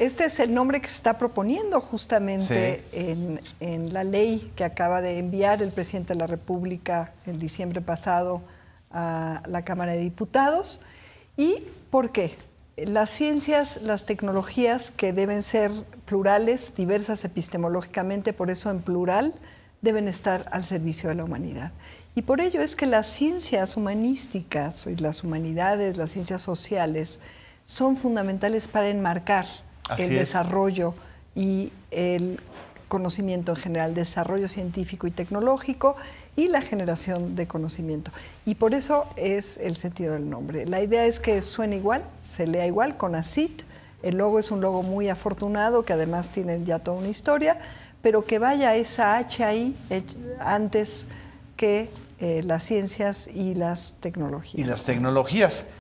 Este es el nombre que se está proponiendo justamente en, la ley que acaba de enviar el presidente de la República el diciembre pasado a la Cámara de Diputados. ¿Y por qué? Las ciencias, las tecnologías que deben ser plurales, diversas epistemológicamente, por eso en plural, deben estar al servicio de la humanidad. Y por ello es que las ciencias humanísticas, y las humanidades, las ciencias sociales, son fundamentales para enmarcar el desarrollo y el conocimiento en general, desarrollo científico y tecnológico y la generación de conocimiento. Y por eso es el sentido del nombre. La idea es que suene igual, se lea igual, con ACIT. El logo es un logo muy afortunado que además tiene ya toda una historia, pero que vaya esa H ahí antes que eh, las ciencias y las tecnologías. Y las tecnologías.